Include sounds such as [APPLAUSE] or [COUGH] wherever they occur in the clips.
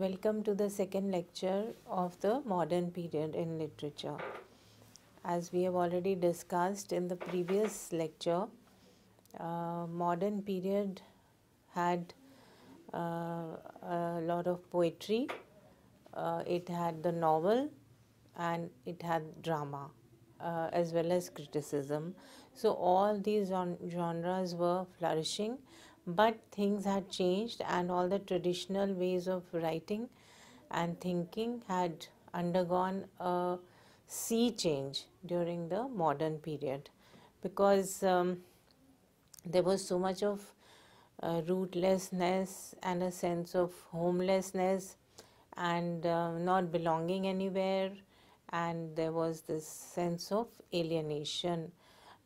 Welcome to the second lecture of the modern period in literature. As we have already discussed in the previous lecture, uh, modern period had uh, a lot of poetry, uh, it had the novel and it had drama uh, as well as criticism. So all these genres were flourishing but things had changed and all the traditional ways of writing and thinking had undergone a sea change during the modern period because um, there was so much of uh, rootlessness and a sense of homelessness and uh, not belonging anywhere and there was this sense of alienation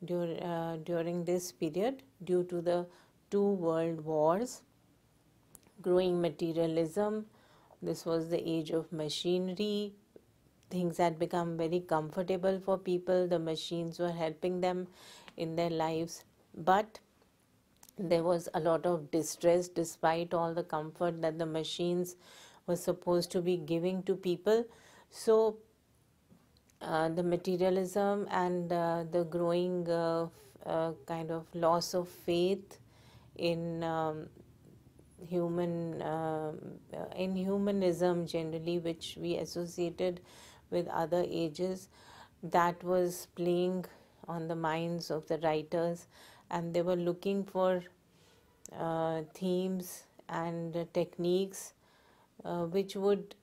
dur- uh, during this period due to the two world wars, growing materialism, this was the age of machinery, things had become very comfortable for people, the machines were helping them in their lives, but there was a lot of distress despite all the comfort that the machines were supposed to be giving to people. So, uh, the materialism and uh, the growing uh, uh kind of loss of faith in um, human um, uh, in humanism generally which we associated with other ages that was playing on the minds of the writers and they were looking for uh, themes and techniques uh, which would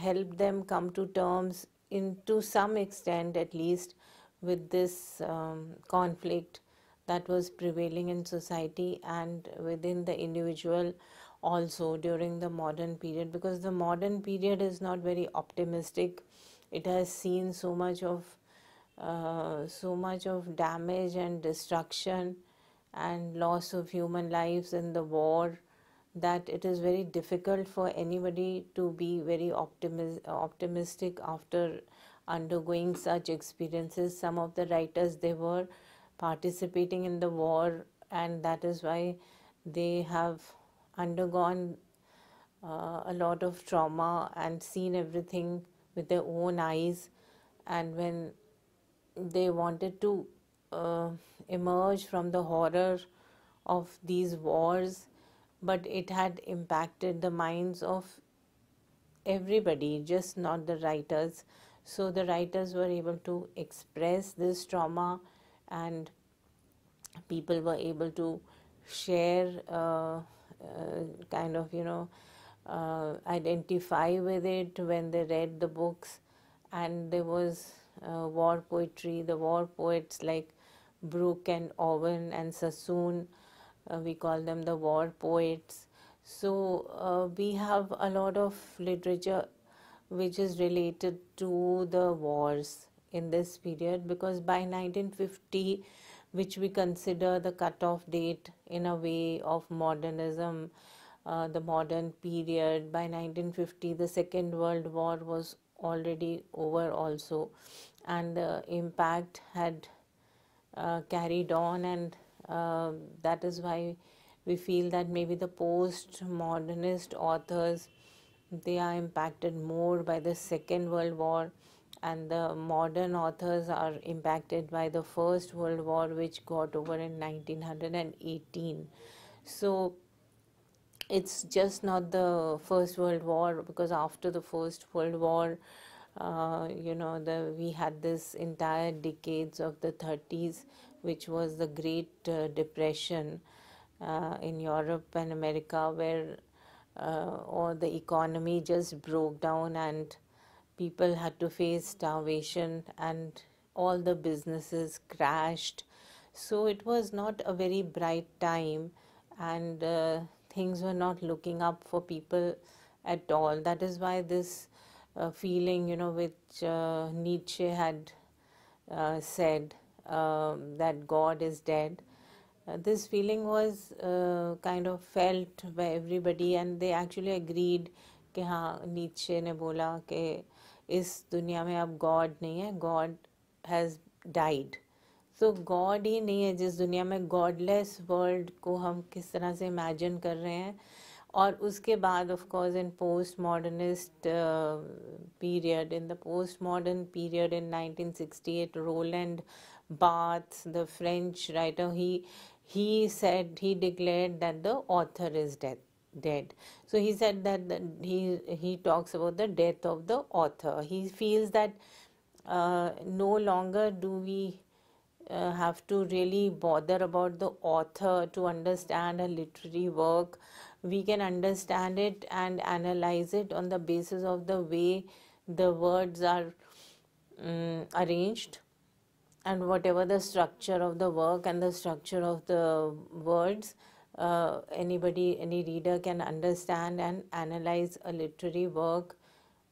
help them come to terms in to some extent at least with this um, conflict that was prevailing in society and within the individual also during the modern period because the modern period is not very optimistic it has seen so much of uh, so much of damage and destruction and loss of human lives in the war that it is very difficult for anybody to be very optimis- optimistic after undergoing such experiences some of the writers they were participating in the war, and that is why they have undergone uh, a lot of trauma and seen everything with their own eyes. And when they wanted to uh, emerge from the horror of these wars, but it had impacted the minds of everybody, just not the writers. So the writers were able to express this trauma and people were able to share uh, uh kind of you know uh, identify with it when they read the books and there was uh, war poetry the war poets like Brooke and Owen and Sassoon we call them the war poets so uh, we have a lot of literature which is related to the wars in this period because by 1950 which we consider the cutoff date in a way of modernism uh, the modern period by 1950 the second world war was already over also and the impact had uh, carried on and uh, that is why we feel that maybe the post modernist authors they are impacted more by the second world war and the modern authors are impacted by the First World War, which got over in 1918. So it's just not the First World War because after the First World War, uh, you know, the we had this entire decades of the 30s, which was the Great uh, Depression uh, in Europe and America, where or uh, the economy just broke down and people had to face starvation and all the businesses crashed. So it was not a very bright time, and uh, things were not looking up for people at all. That is why this uh, feeling, you know, which uh, Nietzsche had uh, said um, that God is dead. Uh, this feeling was uh, kind of felt by everybody, and they actually agreed कि Nietzsche ने बोला कि इस दुनिया में अब God नहीं है God has died so God ही नहीं है जिस दुनिया में गॉडलेस वर्ल्ड को हम किस तरह से इमेजिन कर रहे हैं और उसके बाद of course in post modernist period in the post modern period in 1968 Roland Barthes the French writer he he said he declare that the author is death dead. So he said that the, he he talks about the death of the author. He feels that uh, no longer do we uh, have to really bother about the author to understand a literary work. We can understand it and analyze it on the basis of the way the words are um, arranged and whatever the structure of the work and the structure of the words uh, anybody, any reader can understand and analyze a literary work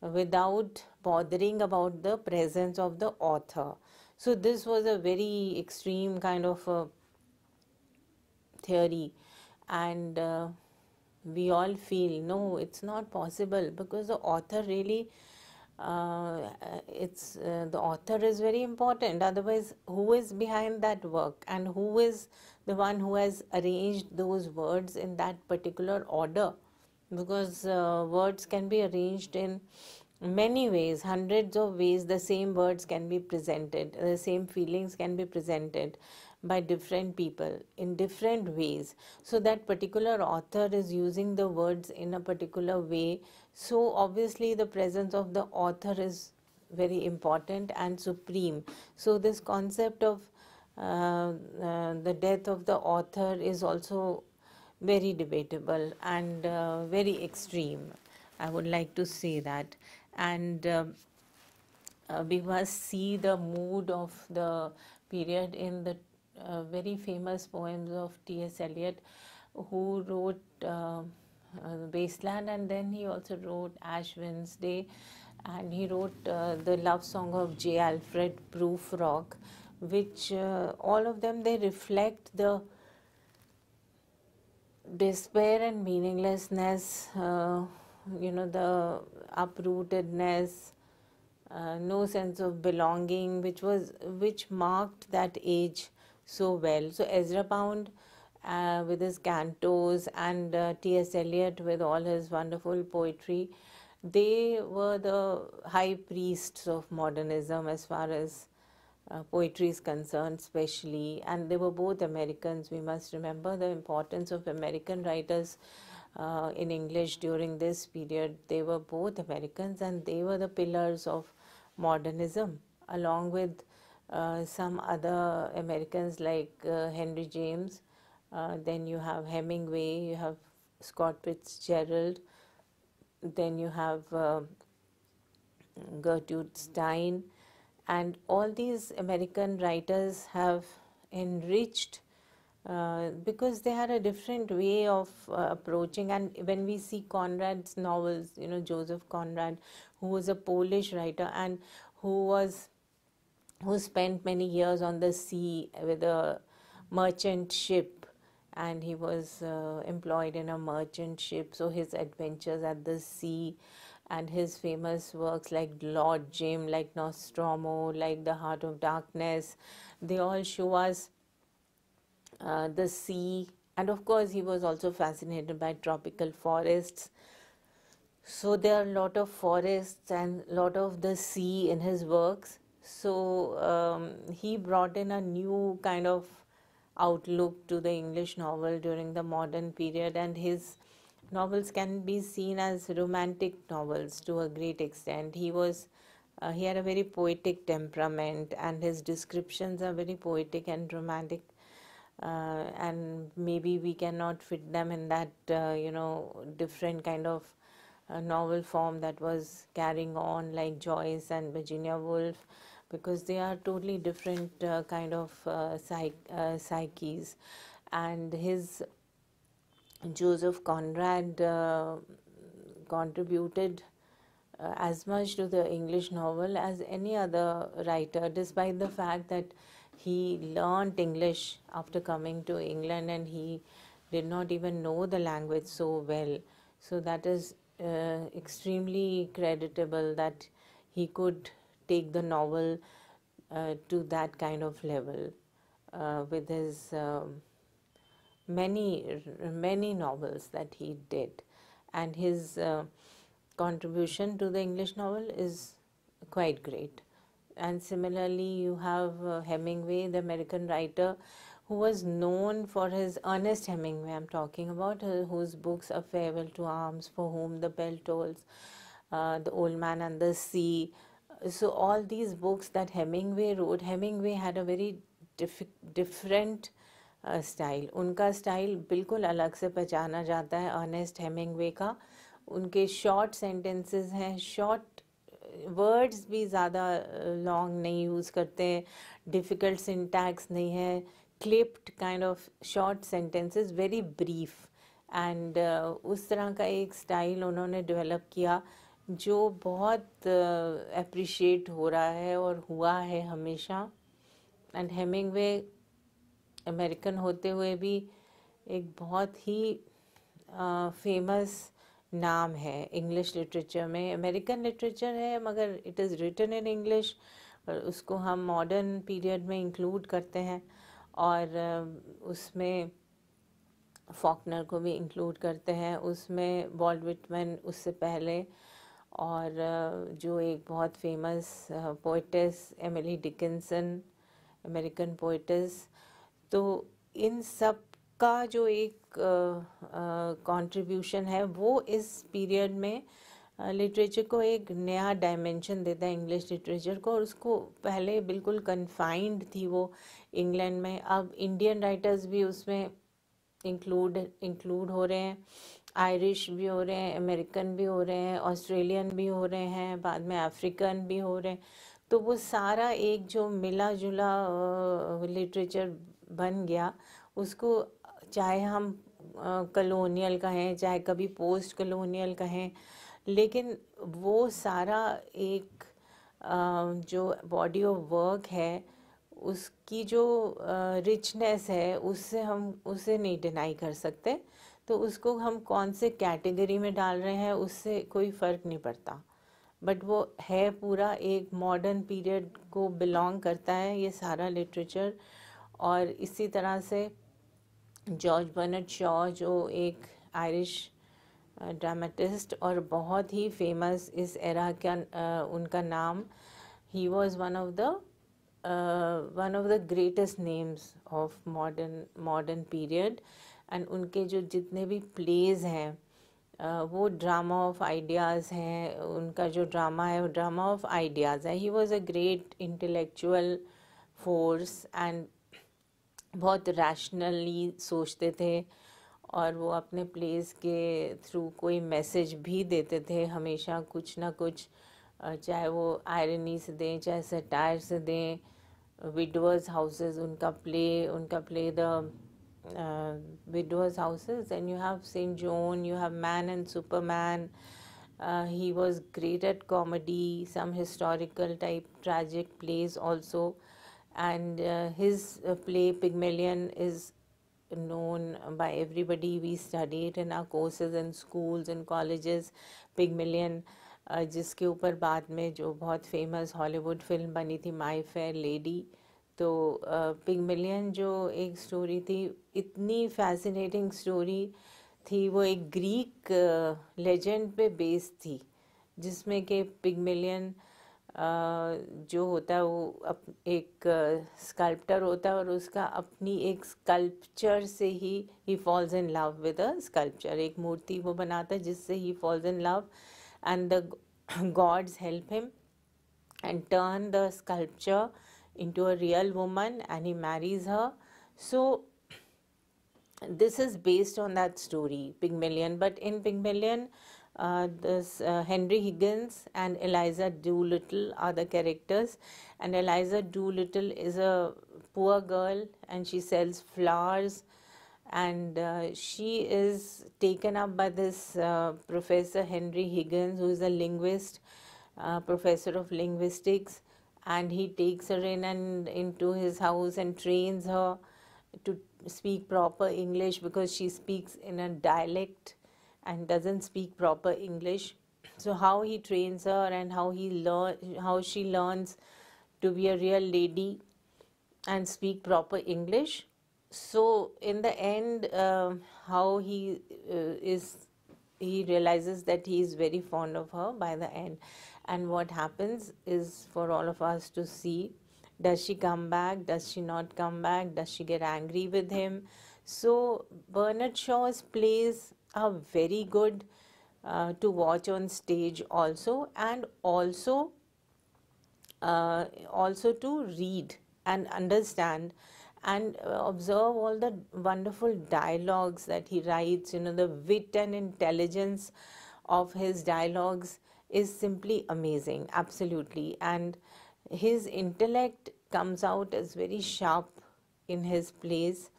without bothering about the presence of the author. So this was a very extreme kind of a theory and uh, we all feel no it's not possible because the author really uh, it's uh, the author is very important otherwise who is behind that work and who is the one who has arranged those words in that particular order because uh, words can be arranged in many ways hundreds of ways the same words can be presented the same feelings can be presented by different people in different ways so that particular author is using the words in a particular way so obviously the presence of the author is very important and supreme so this concept of uh, the death of the author is also very debatable and uh, very extreme. I would like to say that. And um, uh, we must see the mood of the period in the uh, very famous poems of T.S. Eliot, who wrote um, uh, Wasteland and then he also wrote Ash Wednesday and he wrote uh, the love song of J. Alfred Prufrock. Rock which uh, all of them they reflect the despair and meaninglessness uh, you know the uprootedness uh, no sense of belonging which was which marked that age so well so ezra pound uh, with his cantos and uh, ts eliot with all his wonderful poetry they were the high priests of modernism as far as uh, poetry is concerned, especially, and they were both Americans. We must remember the importance of American writers uh, in English during this period. They were both Americans and they were the pillars of modernism, along with uh, some other Americans like uh, Henry James. Uh, then you have Hemingway, you have Scott Fitzgerald, then you have uh, Gertrude Stein and all these American writers have enriched uh, because they had a different way of uh, approaching and when we see conrad's novels you know joseph conrad who was a polish writer and who was who spent many years on the sea with a merchant ship and he was uh, employed in a merchant ship so his adventures at the sea and his famous works like Lord Jim, like Nostromo, like The Heart of Darkness, they all show us uh, the sea. And of course, he was also fascinated by tropical forests. So there are a lot of forests and a lot of the sea in his works. So um, he brought in a new kind of outlook to the English novel during the modern period, and his novels can be seen as romantic novels to a great extent. He was uh, he had a very poetic temperament, and his descriptions are very poetic and romantic. Uh, and maybe we cannot fit them in that uh, you know different kind of uh, novel form that was carrying on like Joyce and Virginia Woolf because they are totally different uh, kind of uh, psych- psyches and his Joseph Conrad uh, contributed uh, as much to the English novel as any other writer, despite the fact that he learnt English after coming to England and he did not even know the language so well. So that is uh, extremely creditable that he could take the novel uh, to that kind of level uh, with his. Um, many, many novels that he did. And his uh, contribution to the English novel is quite great. And similarly, you have uh, Hemingway, the American writer, who was known for his Ernest Hemingway, I'm talking about, uh, whose books are Farewell to Arms, For Whom the Bell Tolls, uh, The Old Man and the Sea. So, all these books that Hemingway wrote, Hemingway had a very diff- different style उनका style बिल्कुल अलग से पहचाना जाता है honest Hemingway का उनके short sentences हैं शॉर्ट वर्ड्स भी ज़्यादा लॉन्ग नहीं यूज़ करते हैं डिफ़िकल्ट सिंटैक्स नहीं है clipped kind of short sentences very brief and उस तरह का एक स्टाइल उन्होंने डेवलप किया जो बहुत अप्रिशिएट uh, हो रहा है और हुआ है हमेशा एंड हेमिंगवे अमेरिकन होते हुए भी एक बहुत ही फेमस नाम है इंग्लिश लिटरेचर में अमेरिकन लिटरेचर है मगर it is written in English और उसको हम मॉडर्न पीरियड में इंक्लूड करते हैं और उसमें फॉकनर को भी इंक्लूड करते हैं उसमें वॉल्ड विटमैन उससे पहले और जो एक बहुत famous poetess Emily Dickinson American poetess तो इन सब का जो एक कंट्रीब्यूशन है वो इस पीरियड में लिटरेचर को एक नया डायमेंशन देता है इंग्लिश लिटरेचर को और उसको पहले बिल्कुल कन्फाइंड थी वो इंग्लैंड में अब इंडियन राइटर्स भी उसमें इंक्लूड इंक्लूड हो रहे हैं आयरिश भी हो रहे हैं अमेरिकन भी हो रहे हैं ऑस्ट्रेलियन भी हो रहे हैं बाद में अफ्रीकन भी हो रहे हैं तो वो सारा एक जो मिला जुला लिटरेचर बन गया उसको चाहे हम कलोनियल कहें चाहे कभी पोस्ट कलोनियल कहें लेकिन वो सारा एक जो बॉडी ऑफ वर्क है उसकी जो रिचनेस है उससे हम उसे नहीं डिनाई कर सकते तो उसको हम कौन से कैटेगरी में डाल रहे हैं उससे कोई फ़र्क नहीं पड़ता बट वो है पूरा एक मॉडर्न पीरियड को बिलोंग करता है ये सारा लिटरेचर और इसी तरह से जॉर्ज बर्नट शॉ जो एक आयरिश ड्रामेटिस्ट और बहुत ही फेमस इस एरा का उनका नाम he was one of the one of the greatest names of modern modern period and उनके जो जितने भी प्लेज हैं वो ड्रामा ऑफ आइडियाज़ हैं उनका जो ड्रामा है वो ड्रामा ऑफ आइडियाज़ है he was a great intellectual force and बहुत रैशनली सोचते थे और वो अपने प्लेस के थ्रू कोई मैसेज भी देते थे हमेशा कुछ ना कुछ चाहे वो आयरनी से दें चाहे सटायर से दें विडवर्स हाउसेस उनका प्ले उनका play the Widowers Houses and you have Saint Joan you have Man and Superman he was great at comedy some historical type tragic plays also and uh, his uh, play Pygmalion is known by everybody. We study it in our courses in schools and colleges. Pygmalion uh, जिसके ऊपर बाद में जो बहुत famous Hollywood film बनी थी माई fair lady तो पिगमिलियन जो एक स्टोरी थी इतनी फैसिनेटिंग स्टोरी थी वो एक ग्रीक लेजेंड पे बेस्ड थी जिसमें कि पिगमिलियन uh, जो होता है वो अप एक स्कल्प्टर होता है और उसका अपनी एक स्कल्पचर से he he falls in love with a sculpture एक मूर्ति वो बनाता है जिससे he falls in love and the gods help him and turn the sculpture into a real woman and he marries her. So, this is based on that story, Pygmalion. But in Pygmalion, uh, this uh, Henry Higgins and Eliza Doolittle are the characters and Eliza Doolittle is a poor girl and she sells flowers and uh, she is taken up by this uh, professor Henry Higgins who is a linguist uh, professor of linguistics and he takes her in and into his house and trains her to speak proper English because she speaks in a dialect and doesn't speak proper English. So how he trains her and how he learn how she learns to be a real lady and speak proper English. So in the end, uh, how he uh, is he realizes that he is very fond of her by the end, and what happens is for all of us to see. Does she come back? Does she not come back? Does she get angry with him? So Bernard Shaw's plays are very good uh, to watch on stage also and also uh, also to read and understand and observe all the wonderful dialogues that he writes you know the wit and intelligence of his dialogues is simply amazing absolutely and his intellect comes out as very sharp in his plays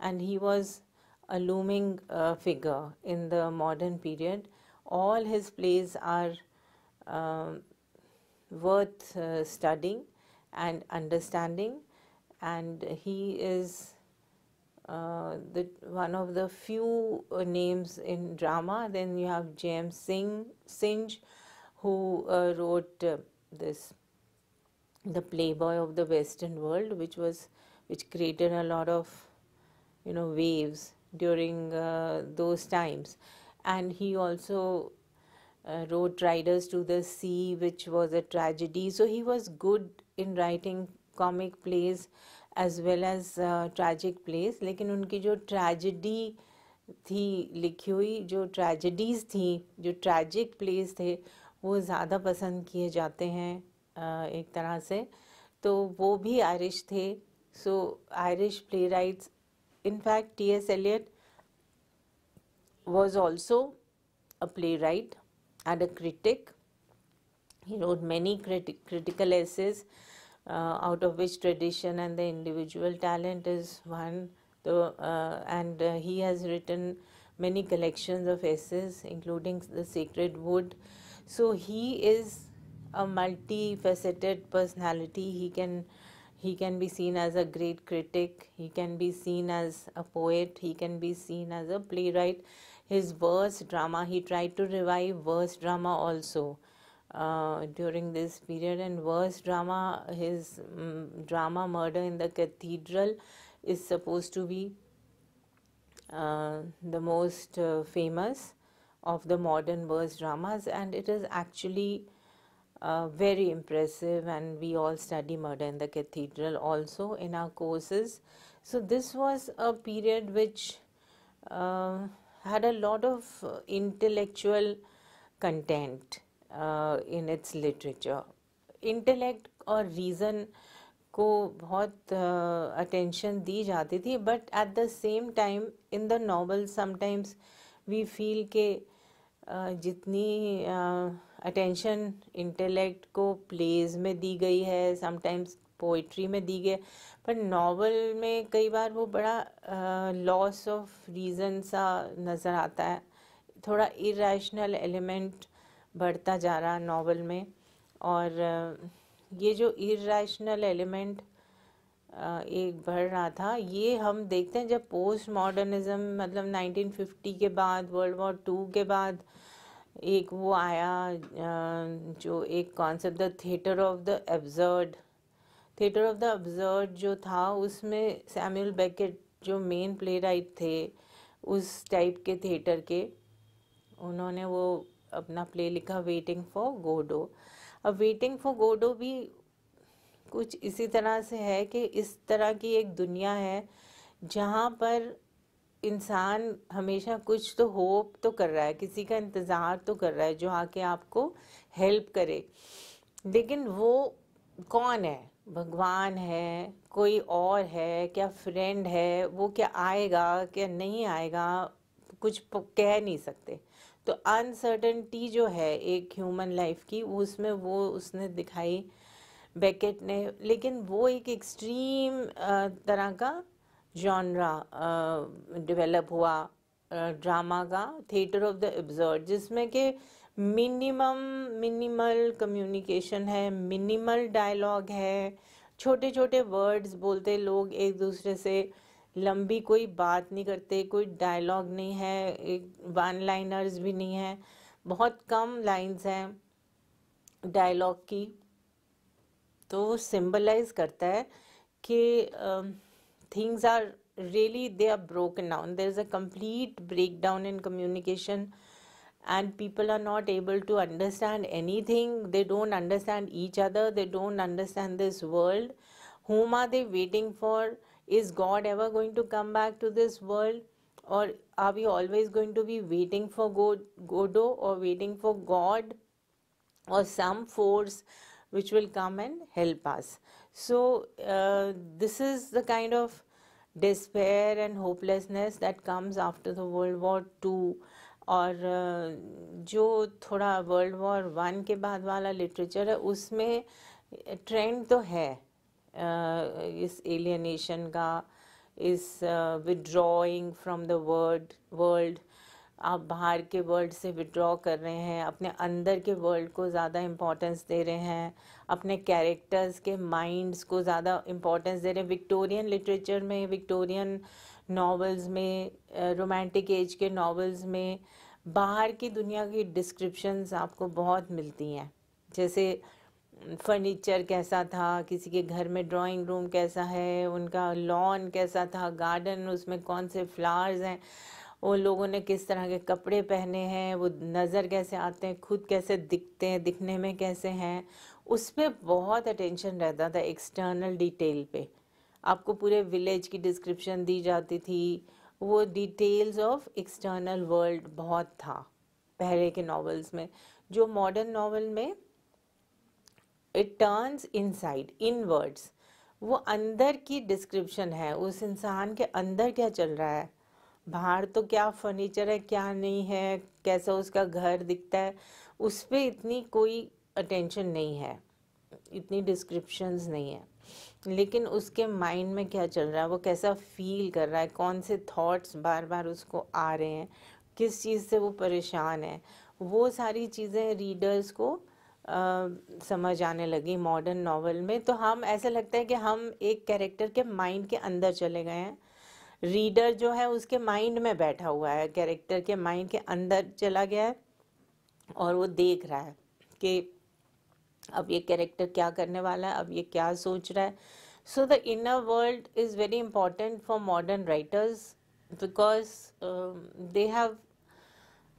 and he was a looming uh, figure in the modern period. All his plays are um, worth uh, studying and understanding, and he is uh, the one of the few uh, names in drama. Then you have J.M. Singh Singh, who uh, wrote uh, this, the Playboy of the Western World, which was which created a lot of you know waves during uh, those times. And he also uh, wrote Riders to the Sea, which was a tragedy. So he was good in writing comic plays as well as tragic plays लेकिन उनकी जो tragedy थी लिखी हुई जो ट्रैजिडीज़ थी जो tragic pledge थे वो ज़्यादा पसंद किए जाते हैं uh, एक तरह से तो वो भी आयरिश थे so Irish playwrights In fact, T.S. Eliot was also a playwright and a critic. He wrote many criti- critical essays, uh, out of which tradition and the individual talent is one. The, uh, and uh, he has written many collections of essays, including The Sacred Wood. So he is a multifaceted personality. He can he can be seen as a great critic, he can be seen as a poet, he can be seen as a playwright. His verse drama, he tried to revive verse drama also uh, during this period. And verse drama, his um, drama Murder in the Cathedral, is supposed to be uh, the most uh, famous of the modern verse dramas, and it is actually uh, very impressive and we all study murder in the cathedral also in our courses so this was a period which uh, had a lot of intellectual content uh, in its literature intellect or reason को बहुत attention uh, दी जाती थी but at the same time in the novel sometimes we feel के uh, जितनी uh, attention intellect को plays में दी गई है समटाइम्स पोइट्री में दी गई पर नावल में कई बार वो बड़ा लॉस ऑफ रीज़न सा नज़र आता है थोड़ा इरेशनल एलिमेंट बढ़ता जा रहा नावल में और ये जो इरेशनल एलिमेंट एक बढ़ रहा था ये हम देखते हैं जब पोस्ट मॉडर्निज़म मतलब 1950 के बाद वर्ल्ड वॉर टू के बाद एक वो आया जो एक concept the theatre of the absurd theatre of the absurd जो था उसमें सैम्यूल बैकेट जो मेन प्ले राइट थे उस टाइप के थिएटर के उन्होंने वो अपना प्ले लिखा वेटिंग फॉर गोडो अब वेटिंग फॉर गोडो भी कुछ इसी तरह से है कि इस तरह की एक दुनिया है जहाँ पर इंसान हमेशा कुछ तो होप तो कर रहा है किसी का इंतज़ार तो कर रहा है जो आके आपको हेल्प करे लेकिन वो कौन है भगवान है कोई और है क्या फ्रेंड है वो क्या आएगा क्या नहीं आएगा कुछ कह नहीं सकते तो अनसर्टनटी जो है एक ह्यूमन लाइफ की उसमें वो उसने दिखाई बैकेट ने लेकिन वो एक एक्सट्रीम तरह का जॉनरा डेवलप uh, हुआ ड्रामा uh, का थिएटर ऑफ द एब्जर्ड जिसमें कि मिनिमम मिनिमल कम्युनिकेशन है मिनिमल डायलॉग है छोटे छोटे वर्ड्स बोलते लोग एक दूसरे से लंबी कोई बात नहीं करते कोई डायलॉग नहीं है एक वन लाइनर्स भी नहीं है बहुत कम लाइंस हैं डायलॉग की तो सिंबलाइज करता है कि um, things are really they are broken down there's a complete breakdown in communication and people are not able to understand anything they don't understand each other they don't understand this world whom are they waiting for is god ever going to come back to this world or are we always going to be waiting for god godo or waiting for god or some force which will come and help us so, uh, this is the kind of despair and hopelessness that comes after the World War II. और uh, जो थोड़ा world war one के बाद वाला literature है उसमें trend तो है uh, इस एलियनेशन का इस withdrawing from the world world आप बाहर के वर्ल्ड से विड्रॉ कर रहे हैं अपने अंदर के वर्ल्ड को ज़्यादा इम्पोर्टेंस दे रहे हैं अपने कैरेक्टर्स के माइंड्स को ज़्यादा इम्पोर्टेंस दे रहे हैं विक्टोरियन लिटरेचर में विक्टोरियन नावल्स में रोमांटिक एज के नावल्स में बाहर की दुनिया की डिस्क्रिप्शंस आपको बहुत मिलती हैं जैसे फर्नीचर कैसा था किसी के घर में ड्राइंग रूम कैसा है उनका लॉन कैसा था गार्डन उसमें कौन से फ्लावर्स हैं उन लोगों ने किस तरह के कपड़े पहने हैं वो नज़र कैसे आते हैं खुद कैसे दिखते हैं दिखने में कैसे हैं उस पर बहुत अटेंशन रहता था एक्सटर्नल डिटेल पे आपको पूरे विलेज की डिस्क्रिप्शन दी जाती थी वो डिटेल्स ऑफ एक्सटर्नल वर्ल्ड बहुत था पहले के नॉवेल्स में जो मॉडर्न नॉवल में इट टर्न्स इनसाइड वर्ड्स वो अंदर की डिस्क्रिप्शन है उस इंसान के अंदर क्या चल रहा है बाहर तो क्या फर्नीचर है क्या नहीं है कैसा उसका घर दिखता है उस पर इतनी कोई अटेंशन नहीं है इतनी डिस्क्रिप्शंस नहीं है लेकिन उसके माइंड में क्या चल रहा है वो कैसा फील कर रहा है कौन से थॉट्स बार बार उसको आ रहे हैं किस चीज़ से वो परेशान है वो सारी चीज़ें रीडर्स को आ, समझ आने लगी मॉडर्न नावल में तो हम ऐसा लगता है कि हम एक कैरेक्टर के माइंड के अंदर चले गए हैं रीडर जो है उसके माइंड में बैठा हुआ है कैरेक्टर के माइंड के अंदर चला गया है और वो देख रहा है कि अब ये कैरेक्टर क्या करने वाला है अब ये क्या सोच रहा है so the inner world is very important for modern writers because they have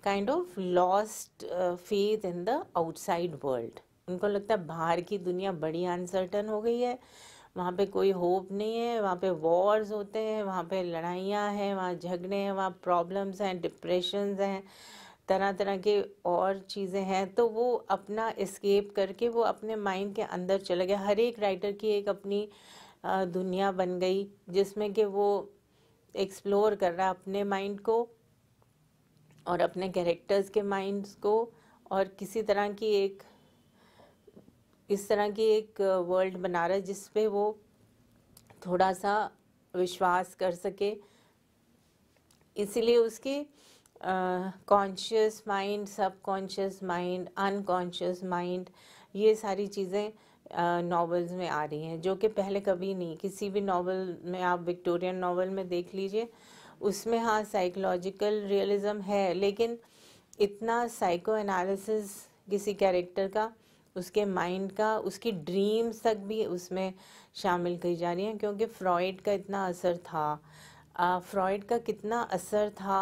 kind of lost faith in the outside world उनको लगता है बाहर की दुनिया बड़ी अनसर्टन हो गई है वहाँ पे कोई होप नहीं है वहाँ पे वॉर्स होते हैं वहाँ पे लड़ाइयाँ हैं वहाँ झगड़े हैं वहाँ प्रॉब्लम्स हैं डिप्रेशंस हैं तरह तरह के और चीज़ें हैं तो वो अपना इस्केप करके वो अपने माइंड के अंदर चला गया हर एक राइटर की एक अपनी दुनिया बन गई जिसमें कि वो एक्सप्लोर कर रहा अपने माइंड को और अपने कैरेक्टर्स के माइंड्स को और किसी तरह की एक इस तरह की एक वर्ल्ड बना रहा है जिसपे वो थोड़ा सा विश्वास कर सके इसीलिए उसकी conscious mind subconscious mind unconscious mind ये सारी चीज़ें नावल्स में आ रही हैं जो कि पहले कभी नहीं किसी भी नावल में आप विक्टोरियन नावल में देख लीजिए उसमें हाँ साइकोलॉजिकल रियलिज़्म है लेकिन इतना साइको एनालिसिस किसी कैरेक्टर का उसके माइंड का उसकी ड्रीम्स तक भी उसमें शामिल की जा रही हैं क्योंकि फ्रॉइड का इतना असर था फ्रॉइड का कितना असर था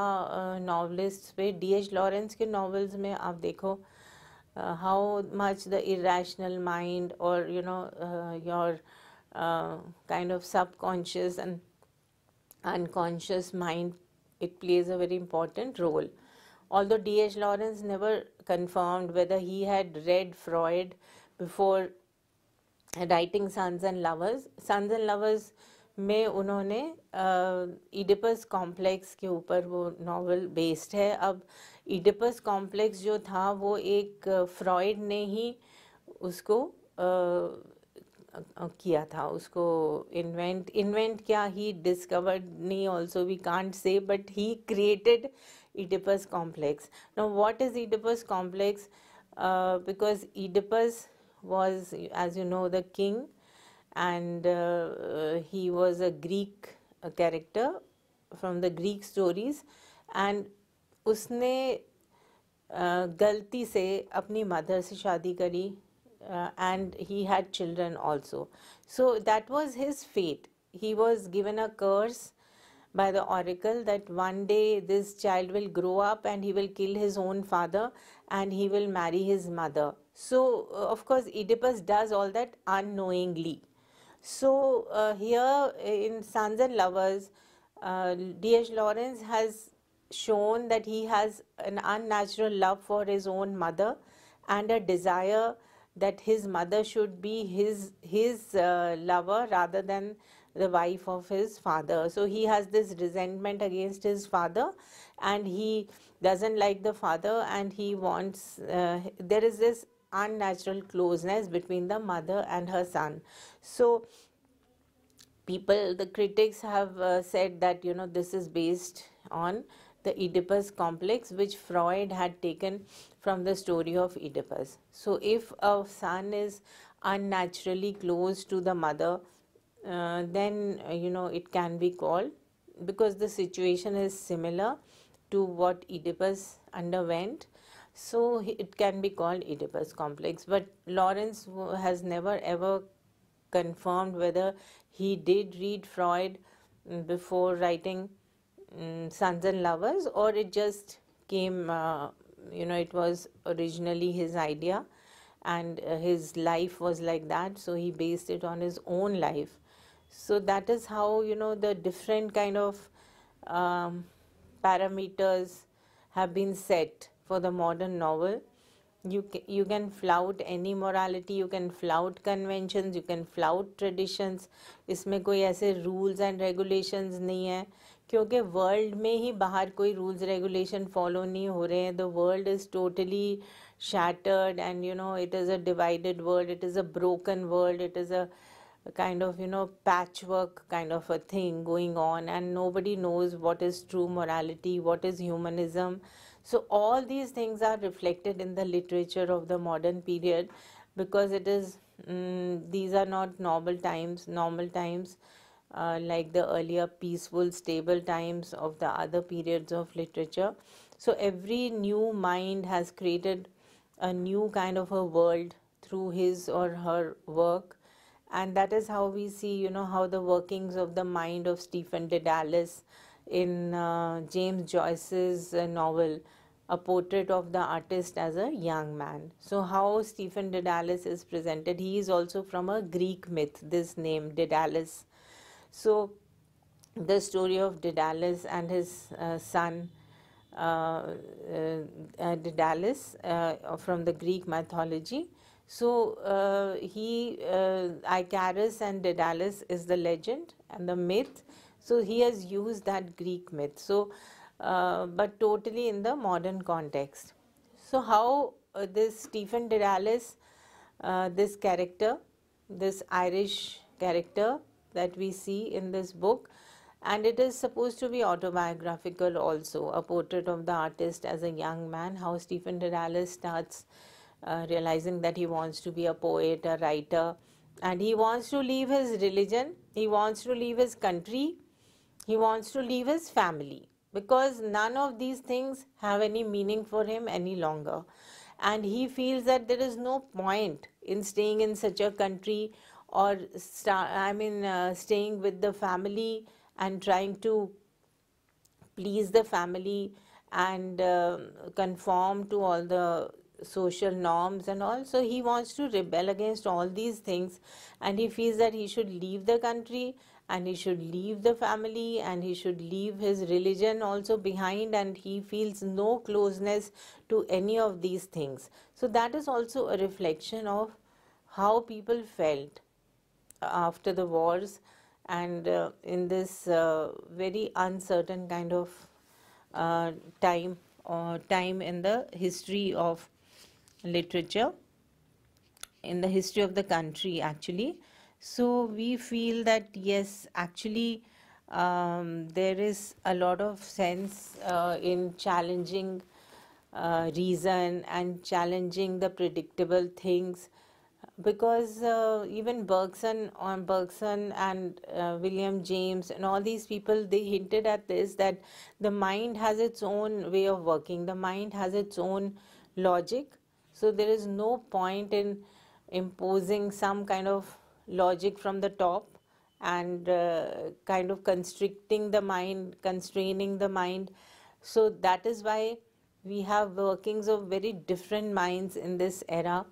नावलिस्ट पे डी एच लॉरेंस के नावल्स में आप देखो how much the irrational mind और you know your kind of subconscious and it plays a very important role although D H Lawrence never confirmed whether he had read Freud before writing Sons and Lovers. Sons and Lovers में उन्होंने Oedipus complex के ऊपर वो novel based है अब Oedipus complex जो था वो एक फ्रॉयड ने ही उसको किया था उसको इन्वेंट इन्वेंट क्या ही डिस्कवर्ड नहीं also we can't say but he created Oedipus complex. Now what is Oedipus complex? Uh, because Oedipus was as you know the king and uh, he was a Greek uh, character from the Greek stories and उसने गलती से अपनी mother से शादी करी and he had children also. So that was his fate. He was given a curse by the oracle that one day this child will grow up and he will kill his own father and he will marry his mother. So, uh, of course, Oedipus does all that unknowingly. So, uh, here in Sons and Lovers, uh, D.H. Lawrence has shown that he has an unnatural love for his own mother and a desire that his mother should be his his uh, lover rather than the wife of his father. So he has this resentment against his father and he doesn't like the father and he wants, uh, there is this unnatural closeness between the mother and her son. So people, the critics have uh, said that, you know, this is based on the Oedipus complex, which Freud had taken from the story of Oedipus. So, if a son is unnaturally close to the mother, uh, then uh, you know it can be called because the situation is similar to what Oedipus underwent so it can be called Oedipus complex but Lawrence has never ever confirmed whether he did read Freud mm, before writing um, Sons and Lovers or it just came uh, you know it was originally his idea and uh, his life was like that so he based it on his own life so that is how you know the different kind of um, parameters have been set for the modern novel you can, you can flout any morality you can flout conventions you can flout traditions इसमें कोई ऐसे rules and regulations नहीं है क्योंकि world में ही बाहर कोई rules regulation follow नहीं हो रहे the world is totally shattered and you know it is a divided world it is a broken world it is a kind of you know patchwork kind of a thing going on and nobody knows what is true morality what is humanism so all these things are reflected in the literature of the modern period because it is mm, these are not normal times normal times uh, like the earlier peaceful stable times of the other periods of literature so every new mind has created a new kind of a world through his or her work and that is how we see you know how the workings of the mind of stephen dedalus in uh, james joyce's uh, novel a portrait of the artist as a young man so how stephen dedalus is presented he is also from a greek myth this name dedalus so the story of dedalus and his uh, son uh, uh, at Dallas uh, from the Greek mythology. So he, Icarus and Daedalus is the legend and the myth. So he has used that Greek myth. So, but totally in the modern context. So how this Stephen Dedalus, uh, this character, this Irish character that we see in this book, and it is supposed to be autobiographical also, a portrait of the artist as a young man, how Stephen Dedalus starts uh, realizing that he wants to be a poet, a writer, and he wants to leave his religion, he wants to leave his country, he wants to leave his family because none of these things have any meaning for him any longer. And he feels that there is no point in staying in such a country or, star- I mean, uh, staying with the family and trying to please the family and uh, conform to all the social norms and also he wants to rebel against all these things and he feels that he should leave the country and he should leave the family and he should leave his religion also behind and he feels no closeness to any of these things. So that is also a reflection of how people felt after the wars and uh, in this uh, very uncertain kind of uh, time or uh, time in the history of literature in the history of the country actually so we feel that yes actually um, there is a lot of sense uh, in challenging uh, reason and challenging the predictable things because uh, even Bergson on Bergson and uh, William James and all these people they hinted at this that the mind has its own way of working the mind has its own logic so there is no point in imposing some kind of logic from the top and uh, kind of constricting the mind constraining the mind so that is why we have workings of very different minds in this era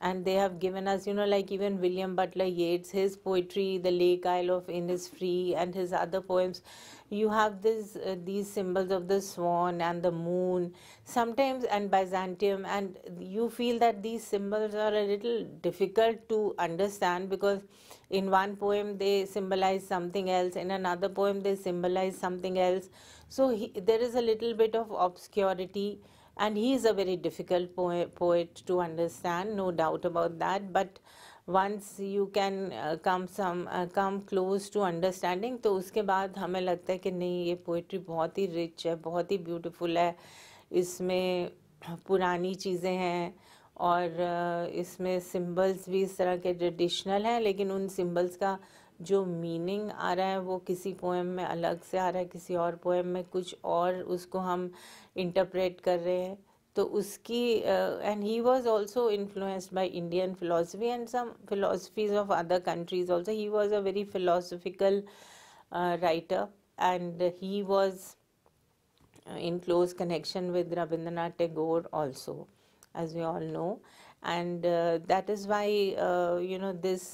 and they have given us you know like even william butler yeats his poetry the lake isle of innisfree and his other poems you have this uh, these symbols of the swan and the moon sometimes and byzantium and you feel that these symbols are a little difficult to understand because in one poem they symbolize something else in another poem they symbolize something else so he, there is a little bit of obscurity and he is a very difficult poet, poet to understand no doubt about that but once you can come some come close to understanding तो उसके बाद हमें लगता है कि नहीं ये poetry बहुत ही रिच है बहुत ही ब्यूटीफुल है इसमें पुरानी चीज़ें हैं और uh, इसमें सिंबल्स भी इस तरह के ट्रेडिशनल हैं लेकिन उन सिंबल्स का जो मीनिंग आ रहा है वो किसी पोएम में अलग से आ रहा है किसी और पोएम में कुछ और उसको हम इंटरप्रेट कर रहे हैं तो उसकी and he was also influenced by Indian philosophy and some philosophies of other countries also he was a very philosophical writer and he was in close connection with Rabindranath Tagore also, as we all know and that is why you know this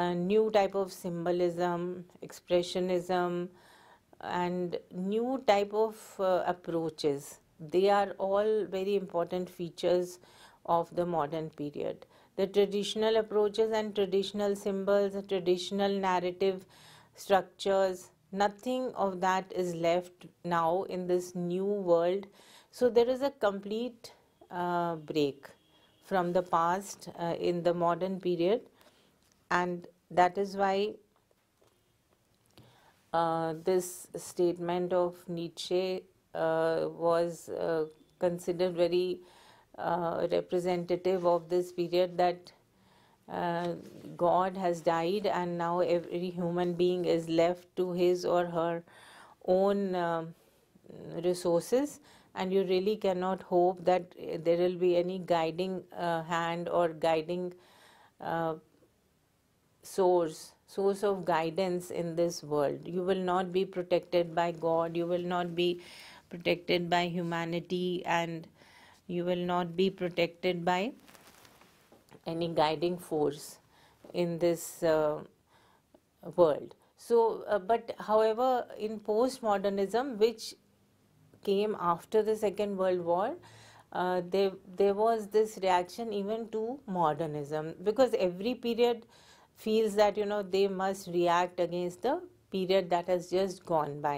a new type of symbolism, expressionism, and new type of uh, approaches. They are all very important features of the modern period. The traditional approaches and traditional symbols, traditional narrative structures, nothing of that is left now in this new world. So there is a complete uh, break from the past uh, in the modern period and that is why uh, this statement of Nietzsche uh, was uh, considered very uh, representative of this period that uh, God has died and now every human being is left to his or her own um, resources and you really cannot hope that uh, there will be any guiding hand or guiding source source of guidance in this world you will not be protected by god you will not be protected by humanity and you will not be protected by any guiding force in this uh, world so uh, but however in postmodernism which came after the second world war uh, there there was this reaction even to modernism because every period feels that you know they must react against the period that has just gone by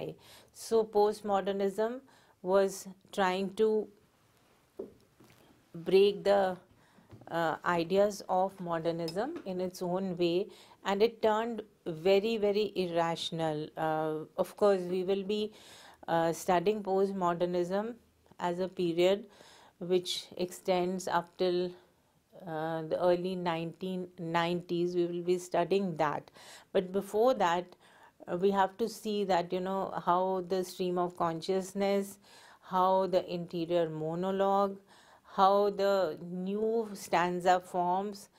so postmodernism was trying to break the uh, ideas of modernism in its own way and it turned very very irrational uh, of course we will be uh, studying postmodernism as a period which extends up till uh, the early 1990s we will be studying that but before that uh, we have to see that you know how the stream of consciousness how the interior monologue how the new stanza forms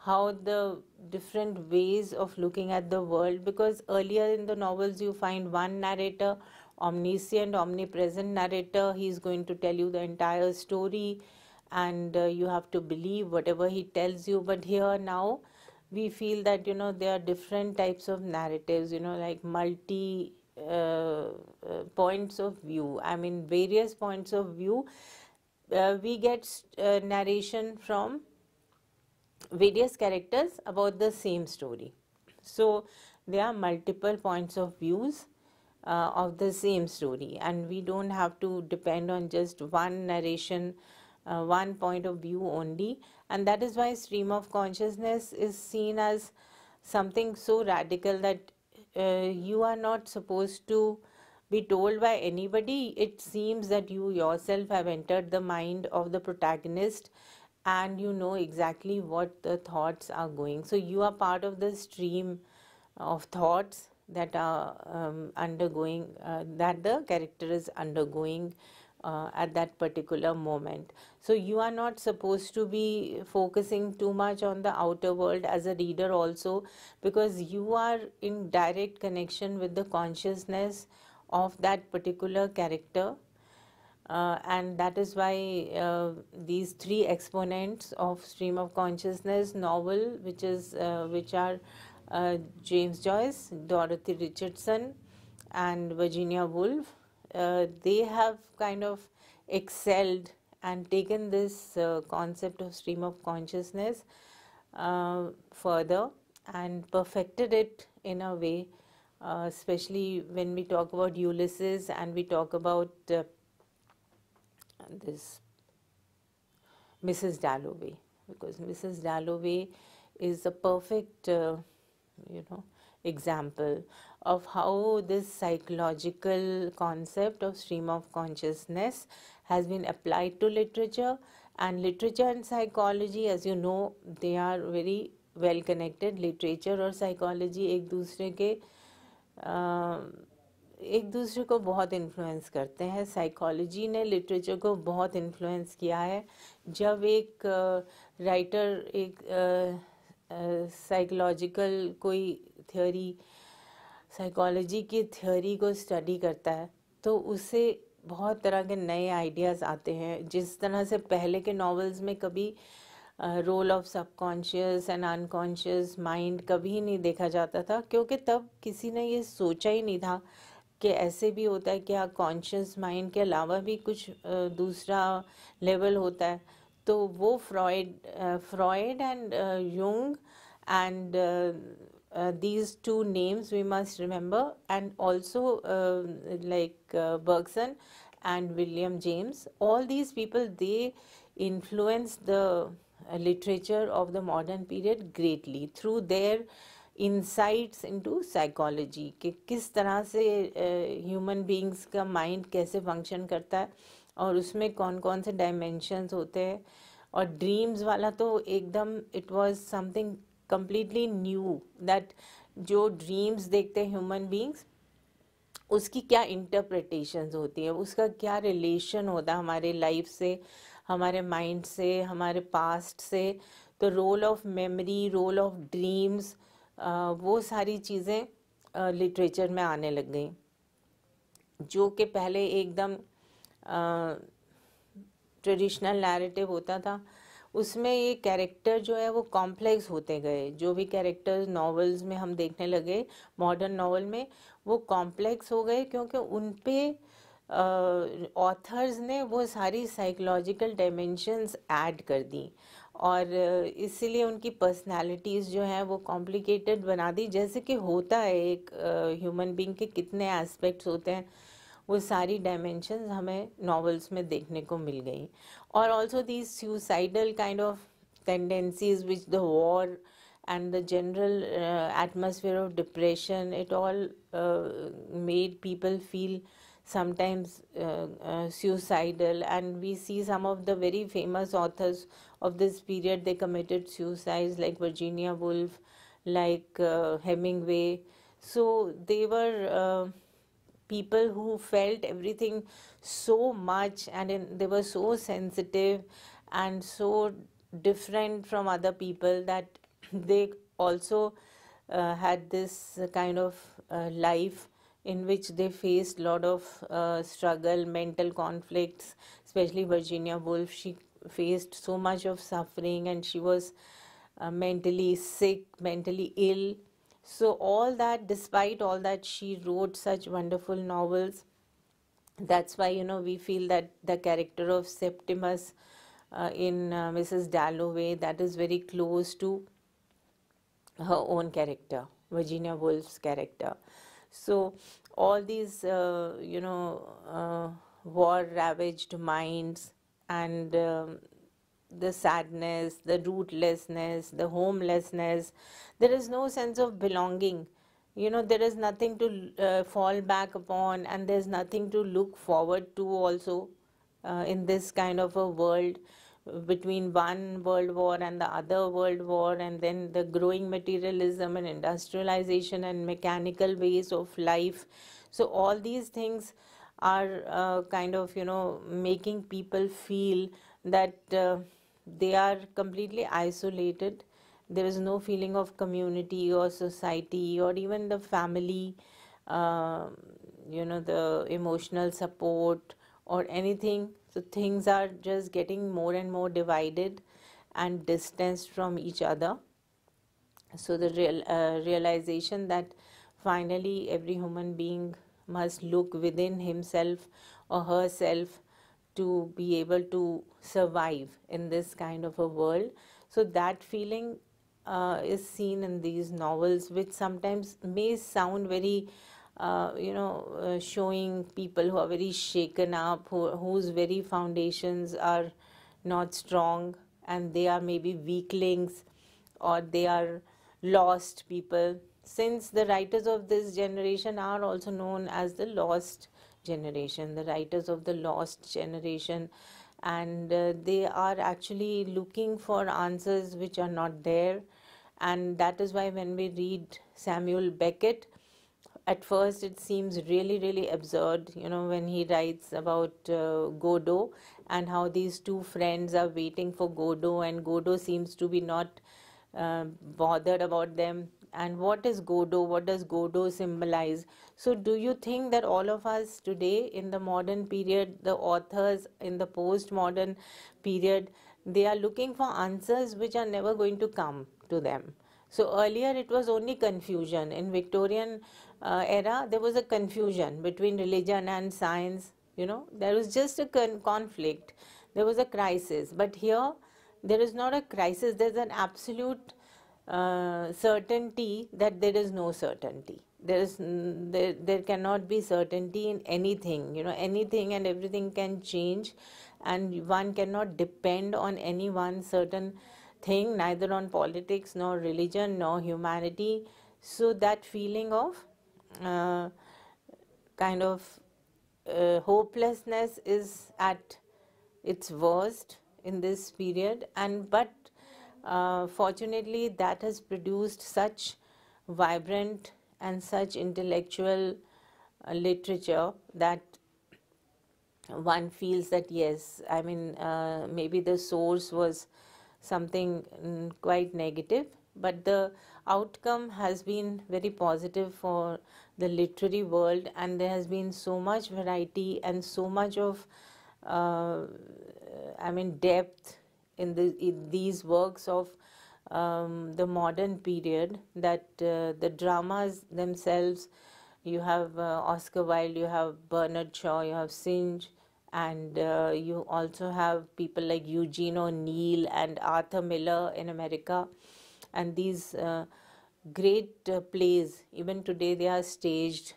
how the different ways of looking at the world because earlier in the novels you find one narrator omniscient omnipresent narrator he is going to tell you the entire story and uh, you have to believe whatever he tells you but here now we feel that you know there are different types of narratives you know like multi uh, uh points of view i mean various points of view uh, we get uh, narration from various characters about the same story so there are multiple points of views uh, of the same story and we don't have to depend on just one narration uh, one point of view only and that is why stream of consciousness is seen as something so radical that uh, you are not supposed to be told by anybody it seems that you yourself have entered the mind of the protagonist and you know exactly what the thoughts are going so you are part of the stream of thoughts that are um, undergoing uh, that the character is undergoing uh, at that particular moment. So you are not supposed to be focusing too much on the outer world as a reader also because you are in direct connection with the consciousness of that particular character. Uh, and that is why uh, these three exponents of stream of consciousness novel which is uh, which are uh, James Joyce, Dorothy Richardson and Virginia Woolf uh, they have kind of excelled and taken this uh, concept of stream of consciousness uh, further and perfected it in a way, uh, especially when we talk about Ulysses and we talk about uh, this Mrs. Dalloway, because Mrs. Dalloway is a perfect, uh, you know, example of how this psychological concept of stream of consciousness has been applied to literature and literature and psychology as you know they are very well connected literature or psychology एक दूसरे के एक दूसरे को बहुत influence करते हैं psychology ने लिटरेचर को बहुत इन्फ्लुएंस किया है जब एक राइटर एक साइकोलॉजिकल कोई थ्योरी साइकोलॉजी की थ्योरी को स्टडी करता है तो उसे बहुत तरह के नए आइडियाज़ आते हैं जिस तरह से पहले के नॉवेल्स में कभी role of subconscious and unconscious mind कभी नहीं देखा जाता था क्योंकि तब किसी ने ये सोचा ही नहीं था कि ऐसे भी होता है कि कॉन्शियस हाँ, माइंड के अलावा भी कुछ दूसरा लेवल होता है तो वो Freud Freud and Jung and uh, these two names we must remember and also uh, like uh, Bergson and William James all these people they influenced the literature of the modern period greatly through their insights into psychology कि किस तरह से human beings का mind कैसे function करता है और उसमें कौन कौन से dimensions होते हैं और ड्रीम्स वाला तो एकदम it was something completely new that जो ड्रीम्स देखते हैं ह्यूमन बींग्स उसकी क्या इंटरप्रिटेशन होती है उसका क्या रिलेशन होता है हमारे लाइफ से हमारे माइंड से हमारे पास्ट से तो role of memory role of dreams वो सारी चीज़ें लिटरेचर में आने लग गई जो कि पहले एकदम ट्रेडिशनल नैरेटिव होता था उसमें ये कैरेक्टर जो है वो कॉम्प्लेक्स होते गए जो भी कैरेक्टर्स नॉवेल्स में हम देखने लगे मॉडर्न नावल में वो कॉम्प्लेक्स हो गए क्योंकि उन पे ऑथर्स ने वो सारी साइकोलॉजिकल डायमेंशंस ऐड कर दी और इसीलिए उनकी पर्सनालिटीज़ जो हैं वो कॉम्प्लिकेटेड बना दी जैसे कि होता है एक ह्यूमन बींग के कितने एस्पेक्ट्स होते हैं वो सारी डायमेंशंस हमें नॉवेल्स में देखने को मिल गई और also these suicidal kind of tendencies which the war and the general atmosphere of depression it all made people feel sometimes suicidal and we see some of the very famous authors of this period they committed suicide like Virginia Woolf like Hemingway so there were uh, people who felt everything so much and in, they were so sensitive and so different from other people that [CLEARS THROAT] they also uh, had this kind of uh, life in which they faced a lot of uh, struggle, mental conflicts, especially Virginia Woolf. She faced so much of suffering and she was uh, mentally sick, mentally ill so, all that, despite all that, she wrote such wonderful novels. That's why, you know, we feel that the character of Septimus uh, in uh, Mrs. Dalloway, that is very close to her own character, Virginia Woolf's character. So, all these, uh, you know, uh, war ravaged minds and um, the sadness, the rootlessness, the homelessness. There is no sense of belonging. You know, there is nothing to uh, fall back upon, and there's nothing to look forward to also uh, in this kind of a world between one world war and the other world war and then the growing materialism and industrialization and mechanical ways of life so all these things are uh, kind of you know making people feel that uh, they are completely isolated there is no feeling of community or society or even the family uh, you know the emotional support or anything so things are just getting more and more divided and distanced from each other so the real, uh, realization that finally every human being must look within himself or herself to be able to survive in this kind of a world. So that feeling uh, is seen in these novels, which sometimes may sound very, uh, you know, uh, showing people who are very shaken up, who, whose very foundations are not strong, and they are maybe weaklings or they are lost people. Since the writers of this generation are also known as the lost generation, the writers of the lost generation, and uh, they are actually looking for answers which are not there. And that is why when we read Samuel Beckett, at first it seems really really absurd you know when he writes about uh, godot and how these two friends are waiting for godot and godot seems to be not uh, bothered about them and what is godot what does godot symbolize so, do you think that all of us today in the modern period, the authors in the postmodern period, they are looking for answers which are never going to come to them? So earlier it was only confusion. In Victorian uh, era, there was a confusion between religion and science. You know, there was just a con- conflict. There was a crisis. But here, there is not a crisis. There's an absolute uh, certainty that there is no certainty there is there, there cannot be certainty in anything you know anything and everything can change and one cannot depend on any one certain thing neither on politics nor religion nor humanity so that feeling of uh, kind of uh, hopelessness is at its worst in this period and but uh, fortunately that has produced such vibrant and such intellectual uh, literature that one feels that yes, I mean, uh, maybe the source was something mm, quite negative, but the outcome has been very positive for the literary world, and there has been so much variety and so much of, uh, I mean, depth in, the, in these works of um, the modern period that uh, the dramas themselves you have uh, Oscar Wilde, you have Bernard Shaw, you have Synge, and uh, you also have people like Eugene O'Neill and Arthur Miller in America. And these uh, great uh, plays, even today, they are staged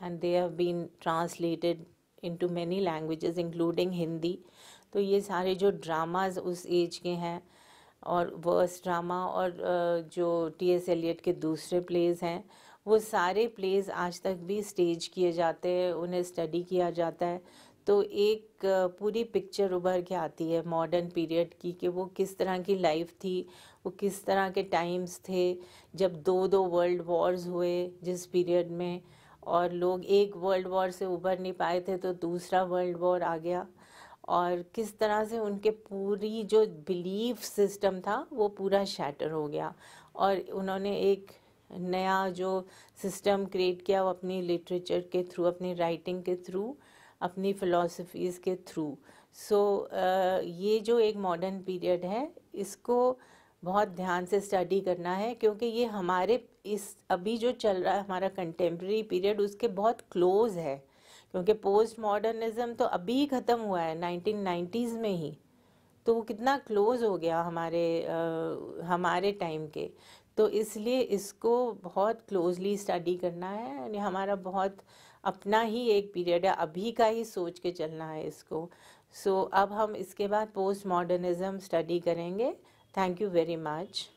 and they have been translated into many languages, including Hindi. these ये सारे dramas dramas उस as के हैं और verse drama और जो T S Eliot के दूसरे प्लेज हैं वो सारे प्लेज आज तक भी स्टेज किए जाते हैं उन्हें स्टडी किया जाता है तो एक पूरी पिक्चर उभर के आती है मॉडर्न पीरियड की कि वो किस तरह की लाइफ थी वो किस तरह के टाइम्स थे जब दो दो वर्ल्ड वॉर्स हुए जिस पीरियड में और लोग एक वर्ल्ड वॉर से उभर नहीं पाए थे तो दूसरा वर्ल्ड वॉर आ गया और किस तरह से उनके पूरी जो बिलीफ सिस्टम था वो पूरा शैटर हो गया और उन्होंने एक नया जो सिस्टम क्रिएट किया वो अपनी लिटरेचर के थ्रू अपनी राइटिंग के थ्रू अपनी फिलोसफीज़ के थ्रू सो so, ये जो एक मॉडर्न पीरियड है इसको बहुत ध्यान से स्टडी करना है क्योंकि ये हमारे इस अभी जो चल रहा है हमारा कंटेम्प्रेरी पीरियड उसके बहुत क्लोज है क्योंकि पोस्ट मॉडर्निज़म तो अभी ख़त्म हुआ है नाइनटीन में ही तो वो कितना क्लोज हो गया हमारे आ, हमारे टाइम के तो इसलिए इसको बहुत क्लोजली स्टडी करना है यानी हमारा बहुत अपना ही एक पीरियड है अभी का ही सोच के चलना है इसको सो so, अब हम इसके बाद पोस्ट मॉडर्निज़म स्टडी करेंगे थैंक यू वेरी मच